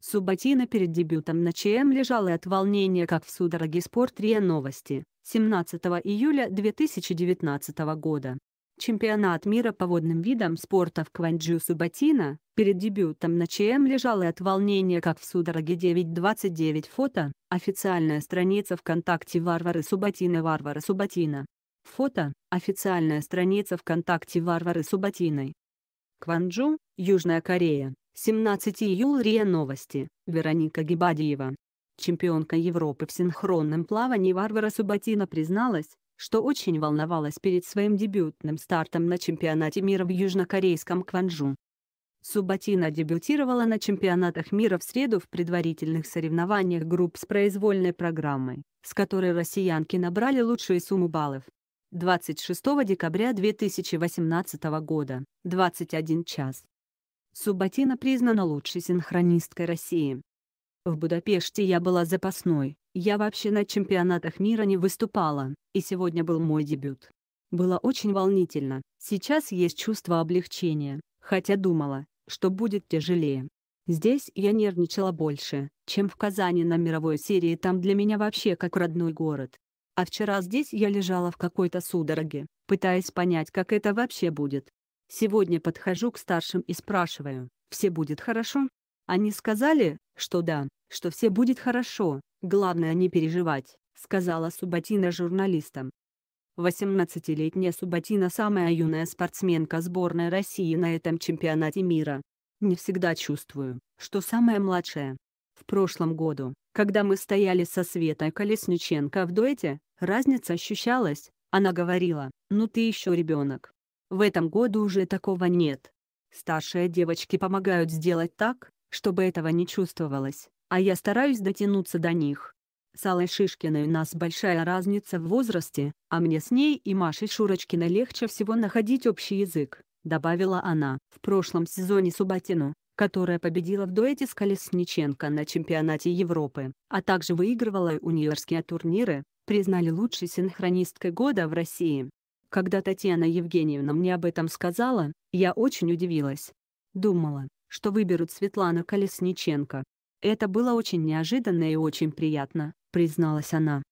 Субботина перед дебютом на ЧМ лежала от волнения как в судороге спорт РИА Новости, 17 июля 2019 года. Чемпионат мира по водным видам спорта в Кванджу Субботина, перед дебютом на ЧМ лежал и от волнения как в судороге 9.29 фото, официальная страница ВКонтакте Варвары Субботина Варвара Субботина. Фото, официальная страница ВКонтакте Варвары Субботиной. Кванджу, Южная Корея, 17 июля РИА Новости, Вероника Гибадиева. Чемпионка Европы в синхронном плавании Варвара Субатина призналась, что очень волновалась перед своим дебютным стартом на чемпионате мира в южнокорейском Кванджу. Субатина дебютировала на чемпионатах мира в среду в предварительных соревнованиях групп с произвольной программой, с которой россиянки набрали лучшую сумму баллов. 26 декабря 2018 года, 21 час. Субботина признана лучшей синхронисткой России. В Будапеште я была запасной, я вообще на чемпионатах мира не выступала, и сегодня был мой дебют. Было очень волнительно, сейчас есть чувство облегчения, хотя думала, что будет тяжелее. Здесь я нервничала больше, чем в Казани на мировой серии, там для меня вообще как родной город. А вчера здесь я лежала в какой-то судороге, пытаясь понять, как это вообще будет. Сегодня подхожу к старшим и спрашиваю, все будет хорошо? Они сказали, что да, что все будет хорошо, главное не переживать, сказала Субатина журналистам. 18-летняя Субатина самая юная спортсменка сборной России на этом чемпионате мира. Не всегда чувствую, что самая младшая. В прошлом году, когда мы стояли со Светой Колесниченко в дуэте, разница ощущалась, она говорила, ну ты еще ребенок, в этом году уже такого нет. Старшие девочки помогают сделать так, чтобы этого не чувствовалось, а я стараюсь дотянуться до них. С Аллой Шишкиной у нас большая разница в возрасте, а мне с ней и Машей Шурочкиной легче всего находить общий язык, добавила она. В прошлом сезоне Субатину, которая победила в дуэте с Колесниченко на чемпионате Европы, а также выигрывала универские турниры, признали лучшей синхронисткой года в России. Когда Татьяна Евгеньевна мне об этом сказала, я очень удивилась. Думала, что выберут Светлану Колесниченко. Это было очень неожиданно и очень приятно, призналась она.